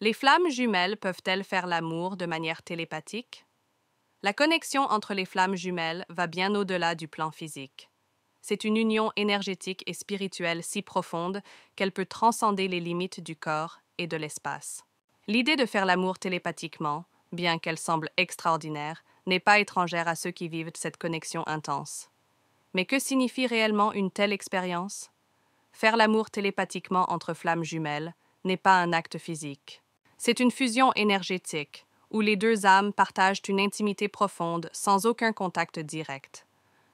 Les flammes jumelles peuvent-elles faire l'amour de manière télépathique La connexion entre les flammes jumelles va bien au-delà du plan physique. C'est une union énergétique et spirituelle si profonde qu'elle peut transcender les limites du corps et de l'espace. L'idée de faire l'amour télépathiquement, bien qu'elle semble extraordinaire, n'est pas étrangère à ceux qui vivent cette connexion intense. Mais que signifie réellement une telle expérience Faire l'amour télépathiquement entre flammes jumelles n'est pas un acte physique. C'est une fusion énergétique, où les deux âmes partagent une intimité profonde sans aucun contact direct.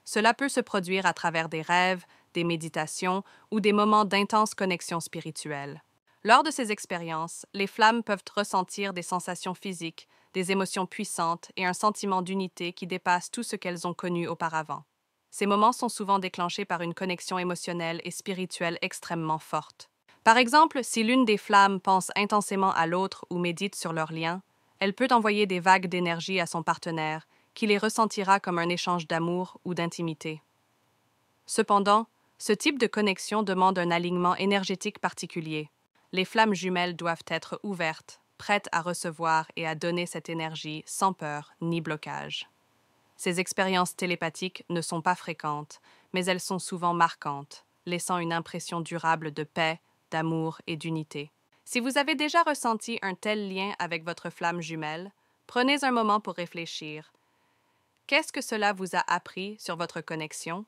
Cela peut se produire à travers des rêves, des méditations ou des moments d'intense connexion spirituelle. Lors de ces expériences, les flammes peuvent ressentir des sensations physiques, des émotions puissantes et un sentiment d'unité qui dépasse tout ce qu'elles ont connu auparavant. Ces moments sont souvent déclenchés par une connexion émotionnelle et spirituelle extrêmement forte. Par exemple, si l'une des flammes pense intensément à l'autre ou médite sur leur lien, elle peut envoyer des vagues d'énergie à son partenaire, qui les ressentira comme un échange d'amour ou d'intimité. Cependant, ce type de connexion demande un alignement énergétique particulier. Les flammes jumelles doivent être ouvertes, prêtes à recevoir et à donner cette énergie sans peur ni blocage. Ces expériences télépathiques ne sont pas fréquentes, mais elles sont souvent marquantes, laissant une impression durable de paix, d'amour et d'unité. Si vous avez déjà ressenti un tel lien avec votre flamme jumelle, prenez un moment pour réfléchir. Qu'est-ce que cela vous a appris sur votre connexion?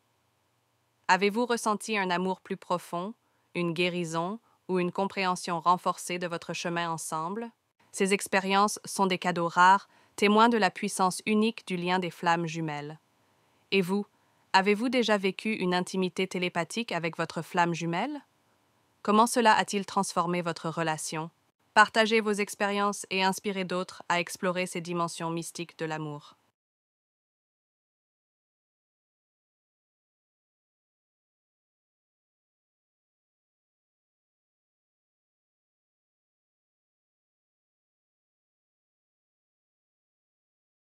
Avez-vous ressenti un amour plus profond, une guérison ou une compréhension renforcée de votre chemin ensemble? Ces expériences sont des cadeaux rares, témoins de la puissance unique du lien des flammes jumelles. Et vous, avez-vous déjà vécu une intimité télépathique avec votre flamme jumelle? Comment cela a-t-il transformé votre relation Partagez vos expériences et inspirez d'autres à explorer ces dimensions mystiques de l'amour.